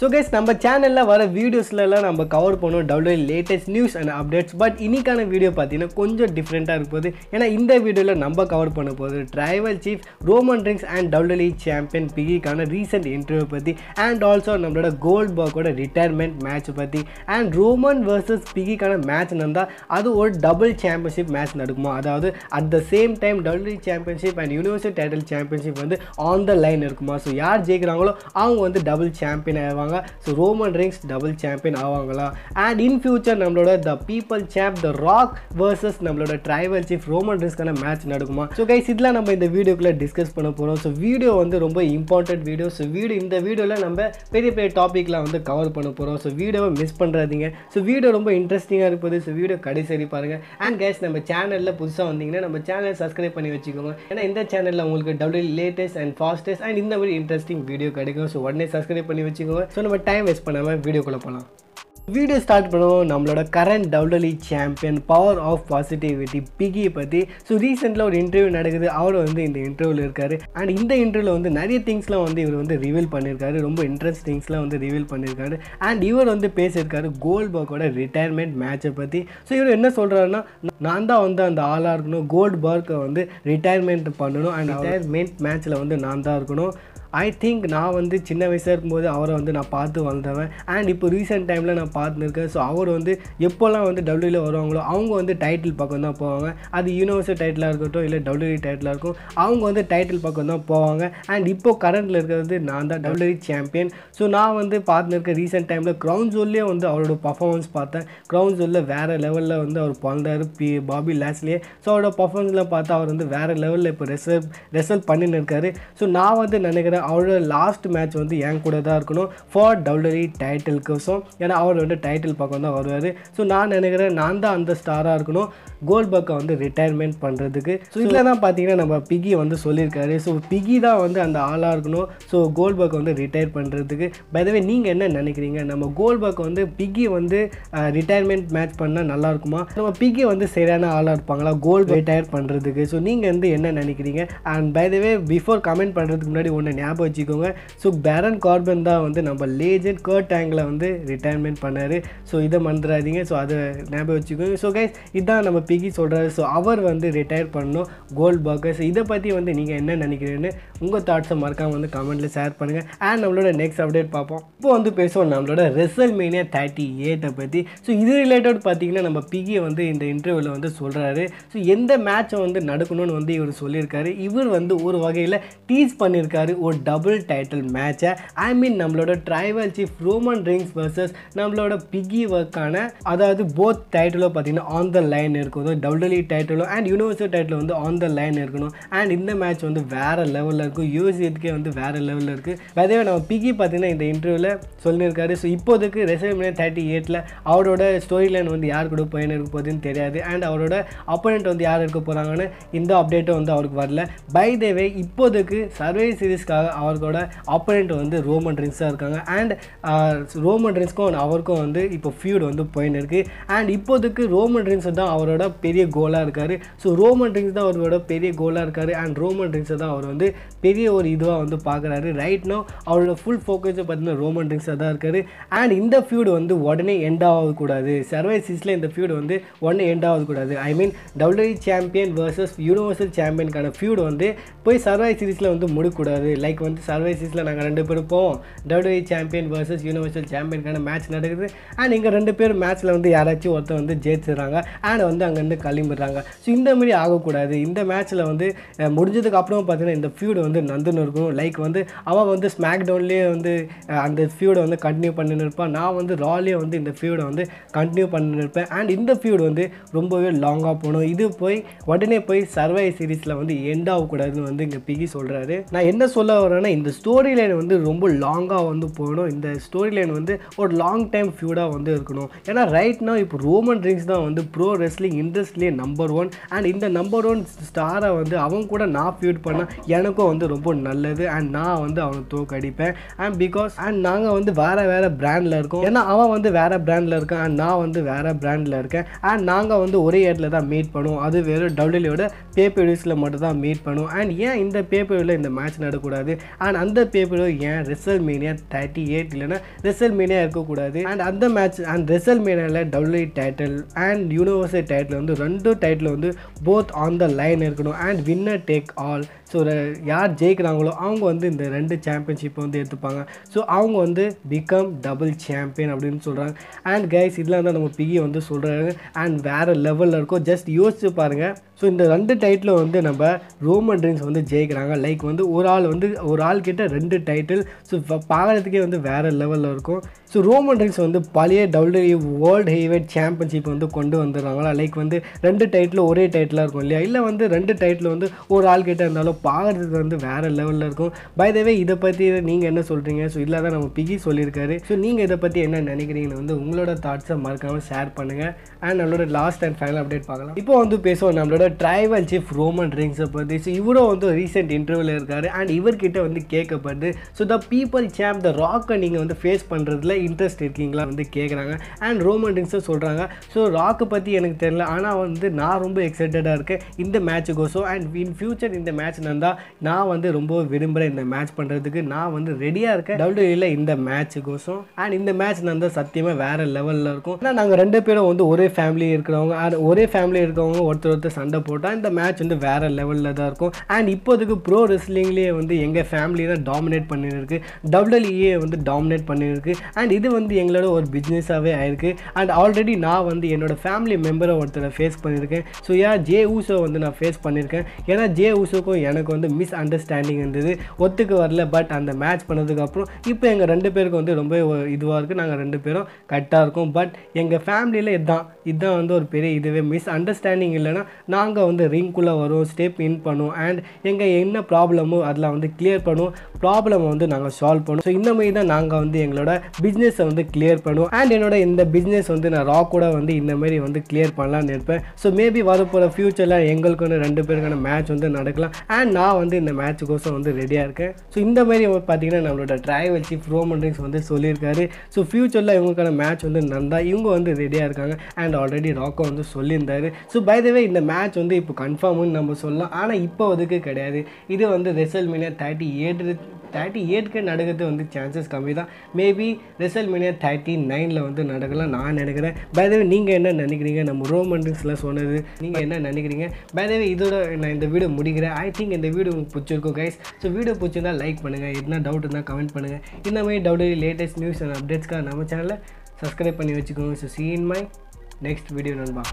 so case நம்ம சேனலில் வர வீடியோஸ்லலாம் நம்ம கவர் பண்ணுவோம் W latest news and updates but இன்னைக்கான வீடியோ பார்த்தீங்கன்னா கொஞ்சம் டிஃப்ரெண்ட்டாக இருக்கும் போது ஏன்னா இந்த வீடியோவில் நம்ம கவர் பண்ண போகுது tribal chief Roman Reigns and W champion பிகிக்கான ரீசெண்ட் இன்டர்வியூ பற்றி அண்ட் ஆல்சோ நம்மளோட கோல்ட் பாக்கோட ரிட்டையர்மெண்ட் மேட்ச் பற்றி அண்ட் ரோமன் வர்சஸ் பிகிக்கான மேட்ச் நடந்தால் அது ஒரு டபுள் சாம்பியன்ஷிப் மேட்ச் நடக்குமா அதாவது at the same time W championship and universal title championship வந்து ஆன் த லைன் இருக்குமா ஸோ யார் ஜெயிக்கிறாங்களோ அவங்க வந்து டபுள் சாம்பியன் ஆவாங்க ஆவாங்க so Roman Reigns double champion ஆவாங்களா அண்ட் இன் ஃபியூச்சர் நம்மளோட த people champ the Rock versus நம்மளோட ட்ரைவல் சீஃப் ரோமன் ரிங்ஸ்க்கான மேட்ச் நடக்குமா ஸோ கைஸ் இதெல்லாம் நம்ம இந்த வீடியோக்குள்ளே டிஸ்கஸ் பண்ண போகிறோம் ஸோ வீடியோ வந்து ரொம்ப இம்பார்ட்டன்ட் வீடியோ ஸோ வீடியோ இந்த வீடியோவில் நம்ம பெரிய பெரிய டாப்பிக்லாம் வந்து கவர் பண்ண போகிறோம் ஸோ வீடியோவை மிஸ் பண்ணுறாதீங்க ஸோ வீடியோ ரொம்ப இன்ட்ரெஸ்டிங்காக இருப்பது ஸோ வீடியோ கடைசரி பாருங்கள் அண்ட் கைஸ் நம்ம சேனலில் புதுசாக வந்தீங்கன்னா நம்ம சேனல் சப்ஸ்கிரைப் பண்ணி வச்சுக்கோங்க ஏன்னா இந்த சேனலில் உங்களுக்கு double latest and fastest and இந்த மாதிரி இன்ட்ரெஸ்டிங் வீடியோ கிடைக்கும் ஸோ உடனே சப்ஸ்கிரைப் பண்ணி வச்சுக்கோங்க ஸோ நம்ம டைம் வேஸ்ட் பண்ணாமல் வீடியோக்குள்ளே போகலாம் வீடியோ ஸ்டார்ட் பண்ணுவோம் நம்மளோட current doubly champion power of positivity பிகியை பற்றி ஸோ ரீசெண்டாக ஒரு இன்டர்வியூ நடக்குது அவர் வந்து இந்த இன்டர்வியூவில் இருக்கார் அண்ட் இந்த இன்டர்வியூவில் வந்து நிறைய திங்ஸ்லாம் வந்து இவர் வந்து ரிவீல் பண்ணியிருக்காரு ரொம்ப இன்ட்ரெஸ்டிங்ஸ்லாம் வந்து ரிவீல் பண்ணியிருக்காரு அண்ட் இவர் வந்து பேசியிருக்காரு பர்க்கோட ரிட்டையர்மெண்ட் மேட்சை பற்றி ஸோ இவர் என்ன சொல்கிறாருன்னா நான் தான் வந்து அந்த ஆளாக இருக்கணும் கோல்ட் பர்க்கை வந்து ரிட்டையர்மெண்ட் பண்ணணும் அண்ட் ரிட்டையர்மெண்ட் மேட்ச்சில் வந்து நான் தான் இருக்கணும் ஐ திங்க் நான் வந்து சின்ன வயசாக இருக்கும்போது அவரை வந்து நான் பார்த்து வளர்ந்தவன் அண்ட் இப்போ ரீசெண்ட் டைமில் நான் பார்த்துருக்கேன் ஸோ அவர் வந்து எப்போல்லாம் வந்து டபுள்யூல வருவாங்களோ அவங்க வந்து டைட்டில் பக்கம் தான் போவாங்க அது யூனிவர்சல் டைட்டிலாக இருக்கட்டும் இல்லை டபிள்யூஇ டைட்டிலாக இருக்கும் அவங்க வந்து டைட்டில் பக்கம் தான் போவாங்க அண்ட் இப்போ கரண்ட்டில் இருக்கிறது நான் தான் டபிள்யூஇ சாம்பியன் ஸோ நான் வந்து பார்த்துருக்க ரீசெண்ட் டைமில் க்ரௌண்ட் ஜோல்லே வந்து அவரோட பர்ஃபார்மன்ஸ் பார்த்தேன் க்ரௌண்ட் ஜோலில் வேறு லெவலில் வந்து அவர் பிறந்தார் பி பாபி லேஸ்லேயே ஸோ அவரோட பர்ஃபார்மன்ஸில் பார்த்தா அவர் வந்து வேறு லெவலில் இப்போ ரெசல் ரெசல் பண்ணின்னு இருக்காரு ஸோ நான் வந்து நினைக்கிறேன் அவரோட லாஸ்ட் மேட்ச் வந்து என் கூட தான் இருக்கணும் ஃபார் டைட்டிலுக்கு ஸோ ஏன்னா அவர் வந்து டைட்டில் பக்கம் தான் வருவார் ஸோ நான் நினைக்கிறேன் நான் தான் அந்த ஸ்டாராக இருக்கணும் கோல் பக்கை வந்து ரிட்டையர்மெண்ட் பண்ணுறதுக்கு ஸோ இதில் தான் பார்த்தீங்கன்னா நம்ம பிகி வந்து சொல்லியிருக்காரு ஸோ பிகி தான் வந்து அந்த ஆளாக இருக்கணும் ஸோ கோல் பக்கை வந்து ரிட்டையர் பண்ணுறதுக்கு பைதவே நீங்கள் என்ன நினைக்கிறீங்க நம்ம கோல் பக்கை வந்து பிகி வந்து ரிட்டையர்மெண்ட் மேட்ச் பண்ணால் நல்லா இருக்குமா நம்ம பிகி வந்து சரியான ஆளாக இருப்பாங்களா கோல் ரிட்டையர் பண்ணுறதுக்கு ஸோ நீங்கள் வந்து என்ன நினைக்கிறீங்க அண்ட் பதவே பிஃபோர் கமெண்ட் பண்ணுறதுக்கு முன்னாடி ஒன்று ஞாபகம் வச்சுக்கோங்க ஸோ பேரன் கார்பன் தான் வந்து நம்ம லேஜெண்ட் கேர்ட் டேங்கில் வந்து ரிட்டையர்மெண்ட் பண்ணார் ஸோ இதை மறந்துடாதீங்க ஸோ அதை ஞாபகம் வச்சுக்கோங்க ஸோ கைஸ் இதான் நம்ம பிகி சொல்கிறாரு ஸோ அவர் வந்து ரிட்டையர் பண்ணணும் கோல்ட் பாக்கர் ஸோ இதை பற்றி வந்து நீங்கள் என்ன நினைக்கிறீங்கன்னு உங்கள் தாட்ஸை மறக்காமல் வந்து கமெண்ட்டில் ஷேர் பண்ணுங்கள் அண்ட் நம்மளோட நெக்ஸ்ட் அப்டேட் பார்ப்போம் இப்போ வந்து பேசுவோம் நம்மளோட ரெசல் மீனியா தேர்ட்டி எயிட்டை பற்றி ஸோ இது ரிலேட்டட் பார்த்தீங்கன்னா நம்ம பிகியை வந்து இந்த இன்டர்வியூவில் வந்து சொல்கிறாரு ஸோ எந்த மேட்சை வந்து நடக்கணும்னு வந்து இவர் சொல்லியிருக்காரு இவர் வந்து ஒரு வகையில் டீஸ் பண்ணியிருக்காரு ஒரு டபுள் டைட்டில் மேட்சை ஐ மீன் நம்மளோட tribal chief Roman Reigns versus நம்மளோட பிகி ஒர்க்கான அதாவது போத் டைட்டிலும் பார்த்தீங்கன்னா ஆன் த லைன் இருக்கணும் டபுள்யூ டைட்டிலும் அண்ட் யூனிவர்சல் டைட்டில் வந்து ஆன் த லைன் இருக்கணும் அண்ட் இந்த மேட்ச் வந்து வேறு லெவலில் இருக்கும் யூஎஸ்ஏக்கே வந்து வேறு லெவலில் இருக்குது அதே நம்ம பிகி பார்த்தீங்கன்னா இந்த இன்டர்வியூவில் சொல்லியிருக்காரு ஸோ இப்போதைக்கு ரெசல்மினியா தேர்ட்டி எயிட்டில் அவரோட ஸ்டோரி லைன் வந்து யார் கூட பயணம் இருக்க போகுதுன்னு தெரியாது அண்ட் அவரோட அப்போனண்ட் வந்து யார் இருக்க போகிறாங்கன்னு இந்த அப்டேட்டும் வந்து அவருக்கு வரல பை தேவே இப்போதைக்கு சர்வே சீரீஸ்க்காக அவர்களோட ஆப்பனண்ட் வந்து ரோமன் ரின்ஸாக இருக்காங்க அண்ட் ரோமன் ரின்ஸ்க்கும் அவருக்கும் வந்து இப்போ ஃபியூட் வந்து போயின்னு இருக்குது அண்ட் இப்போதைக்கு ரோமன் ரின்ஸ் தான் அவரோட பெரிய கோலாக இருக்கார் ஸோ ரோமன் ரின்ஸ் தான் அவரோட பெரிய கோலாக இருக்கார் அண்ட் ரோமன் ரின்ஸை தான் அவர் வந்து பெரிய ஒரு இதுவாக வந்து பார்க்குறாரு நோ அவரோட ஃபுல் ஃபோக்கஸ் பார்த்தீங்கன்னா ரோமன் ரின்ஸாக தான் இருக்கார் அண்ட் இந்த ஃபியூடு வந்து உடனே எண்ட் ஆகக்கூடாது சர்வை சீஸில் இந்த ஃபியூடு வந்து உடனே எண்ட் ஆகக்கூடாது I mean W champion versus universal சாம்பியனுக்கான ஃபியூடு வந்து போய் சர்வை சீரீஸில் வந்து முடிக்கூடாது லைக் நாளைக்கு வந்து சீஸில் நாங்கள் ரெண்டு பேரும் போவோம் டபிள்யூஇ சாம்பியன் வர்சஸ் யூனிவர்சல் சாம்பியனுக்கான மேட்ச் நடக்குது அண்ட் இங்கே ரெண்டு பேர் மேட்ச்சில் வந்து யாராச்சும் ஒருத்தர் வந்து ஜெயிச்சிடுறாங்க அண்ட் வந்து அங்கேருந்து கிளம்பிடுறாங்க ஸோ இந்த மாதிரி ஆகக்கூடாது இந்த மேட்ச்சில் வந்து முடிஞ்சதுக்கு அப்புறம் பார்த்திங்கன்னா இந்த ஃபியூடு வந்து நந்துன்னு இருக்கும் லைக் வந்து அவன் வந்து ஸ்மாக் டவுன்லேயே வந்து அந்த ஃபியூடை வந்து கண்டினியூ பண்ணினு இருப்பான் நான் வந்து ராலே வந்து இந்த ஃபியூடை வந்து கண்டினியூ பண்ணினு இருப்பேன் அண்ட் இந்த ஃபியூடு வந்து ரொம்பவே லாங்காக போகணும் இது போய் உடனே போய் சர்வை சீரீஸில் வந்து எண்ட் ஆகக்கூடாதுன்னு வந்து இங்கே பிகி சொல்கிறாரு நான் என்ன சொல்ல வரேன்னா இந்த ஸ்டோரி லைன் வந்து ரொம்ப லாங்காக வந்து போகணும் இந்த ஸ்டோரி லைன் வந்து ஒரு லாங் டைம் ஃபியூடாக வந்து இருக்கணும் ஏன்னா ரைட்னா இப்போ ரோமன் ரிங்ஸ் தான் வந்து ப்ரோ ரெஸ்லிங் இண்டஸ்ட்ரியிலே நம்பர் ஒன் அண்ட் இந்த நம்பர் ஒன் ஸ்டாரை வந்து அவங்க கூட நான் ஃபியூட் பண்ணால் எனக்கும் வந்து ரொம்ப நல்லது அண்ட் நான் வந்து அவனை தோக்கடிப்பேன் அண்ட் பிகாஸ் அண்ட் நாங்கள் வந்து வேறு வேறு பிராண்டில் இருக்கோம் ஏன்னா அவன் வந்து வேறு பிராண்டில் இருக்கான் அண்ட் நான் வந்து வேறு பிராண்டில் இருக்கேன் அண்ட் நாங்கள் வந்து ஒரே இடத்துல தான் மீட் பண்ணுவோம் அது வெறும் டபிள்யூலியோட பேப்பர் மட்டும் தான் மீட் பண்ணுவோம் அண்ட் ஏன் இந்த பேப்பரில் இந்த மேட்ச் நடக்கூடாது அண்ட் அந்த பேப்பரோ ஏன் ரிசல் மீனியா தேர்ட்டி எயிட் இல்லைனா ரிசல் மீனியா இருக்கக்கூடாது அண்ட் அந்த மேட்ச் அண்ட் ரிசல் மீனியாவில் W title and universal title வந்து ரெண்டு டைட்டில் வந்து போத் ஆன் த லைன் இருக்கணும் and winner take all so யார் ஜெயிக்கிறாங்களோ அவங்க வந்து இந்த ரெண்டு சாம்பியன்ஷிப்பை வந்து எடுத்துப்பாங்க ஸோ அவங்க வந்து பிகம் டபுள் சாம்பியன் அப்படின்னு சொல்கிறாங்க அண்ட் கைஸ் இதெல்லாம் தான் நம்ம பிகி e வந்து சொல்கிறாங்க அண்ட் வேறு லெவலில் இருக்கும் ஜஸ்ட் யோசிச்சு பாருங்கள் ஸோ இந்த ரெண்டு டைட்டில் வந்து நம்ம ரோமன் ட்ரீம்ஸ் வந்து ஜெயிக்கிறாங்க லைக் வந்து ஒரு ஆள் வந்து ஒரு ஆள் கிட்ட ரெண்டு டைட்டில் ஸோ பார்க்குறதுக்கே வந்து வேறு லெவலில் இருக்கும் ஸோ ரோமன் ட்ரீம்ஸ் வந்து பழைய டபிள்யூ வேர்ல்டு ஹெவிவேட் சாம்பியன்ஷிப் வந்து கொண்டு வந்துடுறாங்களா லைக் வந்து ரெண்டு டைட்டில் ஒரே டைட்டிலாக இருக்கும் இல்லையா இல்லை வந்து ரெண்டு டைட்டில் வந்து ஒரு ஆள் கிட்ட இருந்தாலும் பார்க்குறதுக்கு வந்து வேறு லெவலில் இருக்கும் பயதவே இதை பற்றி நீங்கள் என்ன சொல்கிறீங்க ஸோ இல்லை தான் நம்ம பிகி சொல்லியிருக்காரு ஸோ நீங்கள் இதை பற்றி என்ன நினைக்கிறீங்கன்னு வந்து உங்களோட தாட்ஸை மறக்காமல் ஷேர் பண்ணுங்கள் அண்ட் நம்மளோட லாஸ்ட் அண்ட் ஃபைனல் அப்டேட் பார்க்கலாம் இப்போ வந்து பேசுவோம் நம்மளோட ட்ரைவல் சீஃப் ரோமன் ரிங்ஸை பற்றி ஸோ இவரும் வந்து ரீசெண்ட் இன்டர்வியூவில் இருக்கார் அண்ட் இவர்கிட்ட வந்து கேட்கப்படுது so the people same the ராக்கை நீங்கள் வந்து ஃபேஸ் பண்ணுறதுல இன்ட்ரெஸ்ட் இருக்கீங்களா வந்து கேட்குறாங்க அண்ட் ரோமன் ரிங்ஸும் சொல்கிறாங்க ஸோ ராக்கை பற்றி எனக்கு தெரியல ஆனால் வந்து நான் ரொம்ப எக்ஸைட்டடாக இருக்கேன் இந்த மேட்சுக்கோசோ அண்ட் இன் ஃபியூச்சர் இந்த மேட்ச் பேட்ஸ்மேன் நான் வந்து ரொம்ப விரும்புகிறேன் இந்த மேட்ச் பண்ணுறதுக்கு நான் வந்து ரெடியாக இருக்கேன் டபிள்யூடபிள்யூல இந்த மேட்ச்சுக்கோசம் அண்ட் இந்த மேட்ச் வந்து சத்தியமாக வேறு லெவலில் இருக்கும் ஆனால் நாங்கள் ரெண்டு பேரும் வந்து ஒரே ஃபேமிலி இருக்கிறவங்க அண்ட் ஒரே ஃபேமிலி இருக்கிறவங்க ஒருத்தர் ஒருத்தர் சண்டை போட்டால் இந்த மேட்ச் வந்து வேறு லெவலில் தான் இருக்கும் அண்ட் இப்போதுக்கு ப்ரோ ரெஸ்லிங்லேயே வந்து எங்கள் ஃபேமிலியை டாமினேட் பண்ணியிருக்கு டபிள்யூடபிள்யூஏ வந்து டாமினேட் பண்ணியிருக்கு அண்ட் இது வந்து எங்களோட ஒரு பிஸ்னஸாகவே ஆயிருக்கு அண்ட் ஆல்ரெடி நான் வந்து என்னோடய ஃபேமிலி மெம்பரை ஒருத்தரை ஃபேஸ் பண்ணியிருக்கேன் ஸோ யா ஜே ஊசோ வந்து நான் ஃபேஸ் பண்ணியிருக்கேன் ஏன்னா ஜே ஊசோக்கும் எனக்கு வந்து மிஸ் அண்டர்ஸ்டாண்டிங் இருந்தது ஒத்துக்க வரல பட் அந்த மேட்ச் பண்ணதுக்கப்புறம் இப்போ எங்கள் ரெண்டு பேருக்கு வந்து ரொம்ப இதுவாக இருக்குது நாங்கள் ரெண்டு பேரும் கரெக்டாக இருக்கும் பட் எங்கள் ஃபேமிலியில் இதுதான் இதுதான் வந்து ஒரு பெரிய இதுவே மிஸ் அண்டர்ஸ்டாண்டிங் இல்லைன்னா நாங்கள் வந்து ரிங்குள்ளே வரும் ஸ்டெப் இன் பண்ணுவோம் அண்ட் எங்கள் என்ன ப்ராப்ளமோ அதெல்லாம் வந்து கிளியர் பண்ணுவோம் ப்ராப்ளம் வந்து நாங்கள் சால்வ் பண்ணுவோம் ஸோ இந்த மாதிரி தான் நாங்கள் வந்து எங்களோட பிஸ்னஸை வந்து கிளியர் பண்ணுவோம் அண்ட் என்னோட இந்த பிஸ்னஸ் வந்து நான் கூட வந்து இந்த மாதிரி வந்து கிளியர் பண்ணலான்னு இருப்பேன் ஸோ மேபி வரப்போகிற ஃப்யூச்சரில் எங்களுக்கு வந்து ரெண்டு பேருக்கான மேட்ச் வந்து நடக்கலாம் அண்ட் அண்ட் நான் வந்து இந்த மேட்சுக்கோசம் வந்து ரெடியாக இருக்கேன் ஸோ இந்த மாதிரி பார்த்தீங்கன்னா நம்மளோட ட்ராவல் சீஃப் ரோமன் ரிங்ஸ் வந்து சொல்லியிருக்காரு ஸோ ஃப்யூச்சரில் இவங்களுக்கான மேட்ச் வந்து நடந்தால் இவங்க வந்து ரெடியாக இருக்காங்க அண்ட் ஆல்ரெடி ராக்கோ வந்து சொல்லியிருந்தாரு ஸோ பை இந்த மேட்ச் வந்து இப்போ கன்ஃபார்ம்னு நம்ம சொல்லலாம் ஆனால் இப்போ அதுக்கு கிடையாது இது வந்து WrestleMania thirty eight thirty எயிட்க்கு நடக்கிறது வந்து சான்சஸ் கம்மி தான் மேபி ரிசல்ட் மீனியர் தேர்ட்டி நைனில் வந்து நடக்கலாம் நான் நினைக்கிறேன் பேதவே நீங்கள் என்ன நினைக்கிறீங்க நம்ம ரோமன் ரோமன்ஸில் சொன்னது நீங்கள் என்ன நினைக்கிறீங்க பேதவே இதோட நான் இந்த வீடியோ முடிக்கிறேன் ஐ திங்க் இந்த வீடியோ உங்களுக்கு பிடிச்சிருக்கும் கைஸ் ஸோ வீடியோ பிடிச்சிருந்தா லைக் பண்ணுங்கள் எதுனா டவுட் இருந்தால் கமெண்ட் பண்ணுங்கள் இந்த மாதிரி டவுட் லேட்டஸ்ட் நியூஸ் அண்ட் அப்டேட்ஸ்க்காக நம்ம சேனலை சப்ஸ்கிரைப் பண்ணி வச்சுக்கோங்க so see in my next video நண்பா